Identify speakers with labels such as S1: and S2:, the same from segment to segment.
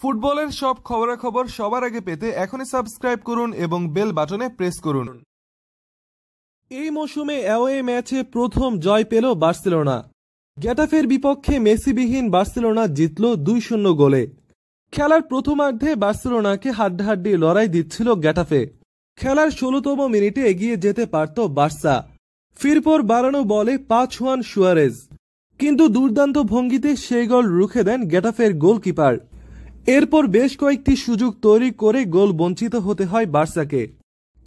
S1: ফুটবলের সব খবরাখবর সবার আগে পেতে এখনই সাবস্ক্রাইব করুন এবং বেল বাটনে প্রেস করুন এই মৌসুমে অ্যাওয়ে ম্যাচে প্রথম জয় পেল বার্সেলোনা গ্যাটাফের বিপক্ষে মেসিবিহীন বার্সেলোনা জিতল দুই শূন্য গোলে খেলার প্রথমার্ধে বার্সেলোনাকে হাড্ডাহাড্ডি লড়াই দিচ্ছিল গ্যাটাফে খেলার ষোলোতম মিনিটে এগিয়ে যেতে পারত বার্সা ফিরপর বাড়ানো বলে পাঁচ ওয়ান সুয়ারেজ কিন্তু দুর্দান্ত ভঙ্গিতে সেই গোল রুখে দেন গ্যাটাফের গোলকিপার এরপর বেশ কয়েকটি সুযোগ তৈরি করে গোল বঞ্চিত হতে হয় বার্সাকে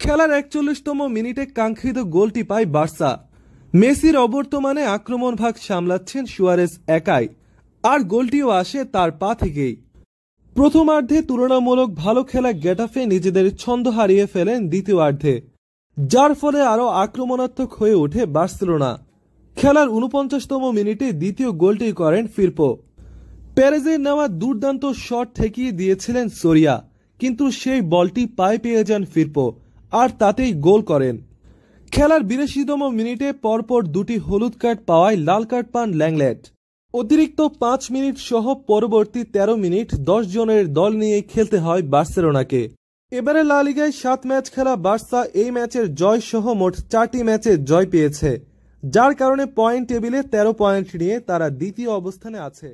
S1: খেলার একচল্লিশতম মিনিটে কাঙ্ক্ষিত গোলটি পায় বার্সা মেসির অবর্তমানে আক্রমণ ভাগ সামলাচ্ছেন সুয়ারেস একাই আর গোলটিও আসে তার পা থেকেই প্রথমার্ধে তুলনামূলক ভালো খেলা গেটাফে নিজেদের ছন্দ হারিয়ে ফেলেন দ্বিতীয়ার্ধে যার ফলে আরও আক্রমণাত্মক হয়ে ওঠে বার্সেলোনা খেলার উনপঞ্চাশতম মিনিটে দ্বিতীয় গোলটি করেন ফিরপো প্যারেজে নেওয়া দুর্দান্ত শট ঠেকিয়ে দিয়েছিলেন সোরিয়া কিন্তু সেই বলটি পায়ে পেয়ে যান ফিরপো আর তাতেই গোল করেন খেলার বিরাশিতম মিনিটে পরপর দুটি হলুদ কার্ড পাওয়ায় লাল কার্ড পান ল্যাংলেট অতিরিক্ত পাঁচ মিনিট সহ পরবর্তী ১৩ মিনিট দশ জনের দল নিয়ে খেলতে হয় বার্সেলোনাকে এবারে লা লিগায় সাত ম্যাচ খেলা বার্সা এই ম্যাচের জয় সহ মোট চারটি ম্যাচে জয় পেয়েছে যার কারণে পয়েন্ট টেবিলে ১৩ পয়েন্ট নিয়ে তারা দ্বিতীয় অবস্থানে আছে